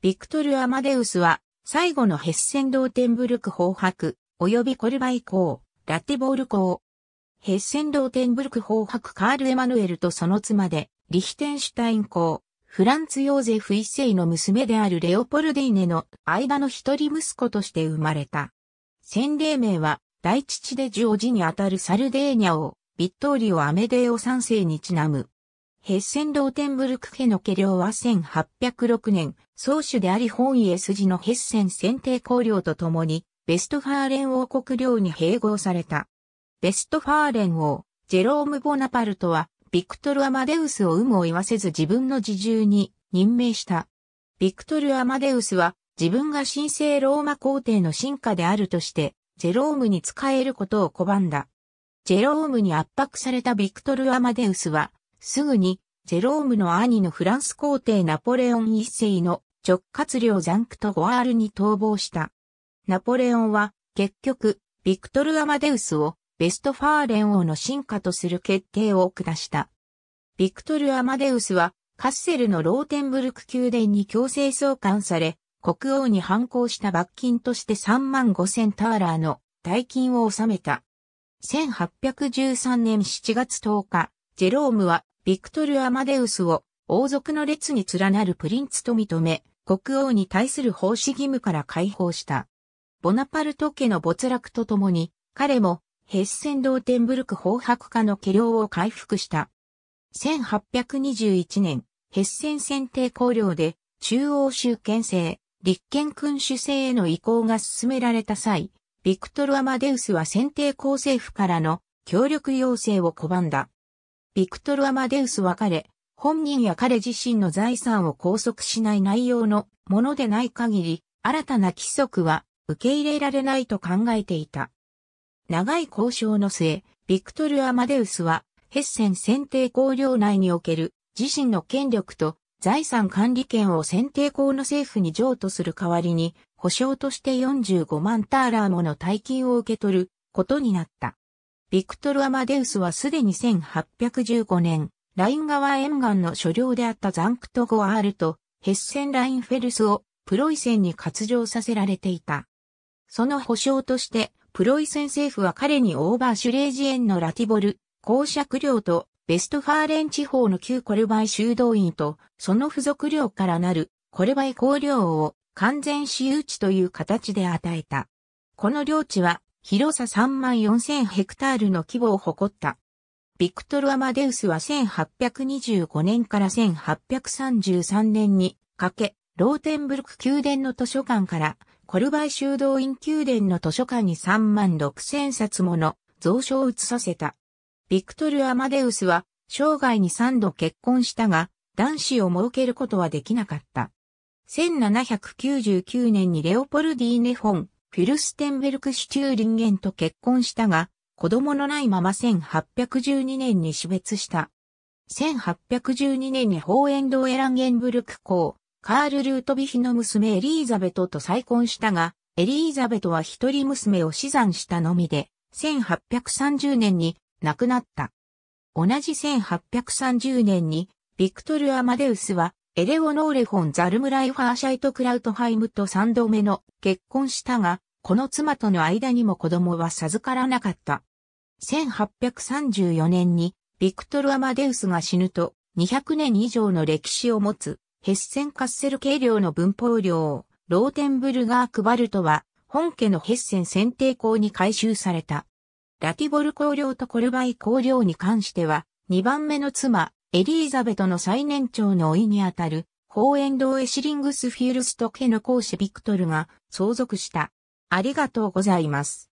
ビクトル・アマデウスは、最後のヘッセンドーテンブルク法博、及びコルバイ公、ラテボール公。ヘッセンドーテンブルク法博カール・エマヌエルとその妻で、リヒテンシュタイン公、フランツ・ヨーゼフ一世の娘であるレオポルディーネの間の一人息子として生まれた。洗礼名は、大父でジョージにあたるサルデーニャ王、ビットーリオ・アメデーオ三世にちなむ。ヘッセンローテンブルク家の家領は1806年、宗主であり本家筋のヘッセン選定公領と共に、ベストファーレン王国領に併合された。ベストファーレン王、ジェローム・ボナパルトは、ビクトル・アマデウスを有無を言わせず自分の自重に任命した。ビクトル・アマデウスは、自分が神聖ローマ皇帝の進化であるとして、ジェロームに仕えることを拒んだ。ジェロームに圧迫されたビクトル・アマデウスは、すぐに、ジェロームの兄のフランス皇帝ナポレオン一世の直轄領ザンクトゴアールに逃亡した。ナポレオンは結局、ビクトル・アマデウスをベストファーレン王の進化とする決定を下した。ビクトル・アマデウスはカッセルのローテンブルク宮殿に強制送還され、国王に反抗した罰金として3万5千ターラーの大金を納めた。1813年7月10日、ジェロームは、ビクトル・アマデウスを、王族の列に連なるプリンツと認め、国王に対する奉仕義務から解放した。ボナパルト家の没落とともに、彼も、ヘッセンドーテンブルク法白化の家領を回復した。1821年、ヘッセン選定公領で、中央集権制、立憲君主制への移行が進められた際、ビクトル・アマデウスは選定公政府からの協力要請を拒んだ。ビクトル・アマデウスは彼、本人や彼自身の財産を拘束しない内容のものでない限り、新たな規則は受け入れられないと考えていた。長い交渉の末、ビクトル・アマデウスは、ヘッセン選定公領内における自身の権力と財産管理権を選定公の政府に譲渡する代わりに、保証として45万ターラーもの大金を受け取ることになった。ビクトル・アマデウスはすでに1815年、ライン川沿岸の所領であったザンクトゴアールとヘッセン・ラインフェルスをプロイセンに割譲させられていた。その保証として、プロイセン政府は彼にオーバーシュレージ園のラティボル、公爵領とベストファーレン地方の旧コルバイ修道院と、その付属領からなるコルバイ公領を完全私有地という形で与えた。この領地は広さ34,000ヘクタールの規模を誇った。ビクトル・アマデウスは1825年から1833年にかけ、ローテンブルク宮殿の図書館からコルバイ修道院宮殿の図書館に3万6千冊もの蔵書を移させた。ビクトル・アマデウスは生涯に3度結婚したが、男子を設けることはできなかった。1799年にレオポルディーネ・フォン、フィルステンベルク・シュチューリンゲンと結婚したが、子供のないまま1812年に死別した。1812年にホーエンド・エランゲンブルク公、カール・ルートビヒの娘エリーザベトと再婚したが、エリーザベトは一人娘を死産したのみで、1830年に亡くなった。同じ1830年に、ビクトル・アマデウスはエレオノーレ・フォン・ザルムライファーシャイト・クラウトハイムと3度目の結婚したが、この妻との間にも子供は授からなかった。1834年に、ビクトル・アマデウスが死ぬと、200年以上の歴史を持つ、ヘッセン・カッセル計量の文法領、ローテンブルガー・クバルトは、本家のヘッセン選定校に改修された。ラティボル公領とコルバイ公領に関しては、2番目の妻、エリーザベトの最年長の甥にあたる、ホーエンドエシリングスフィールストケの講師ビクトルが相続した。ありがとうございます。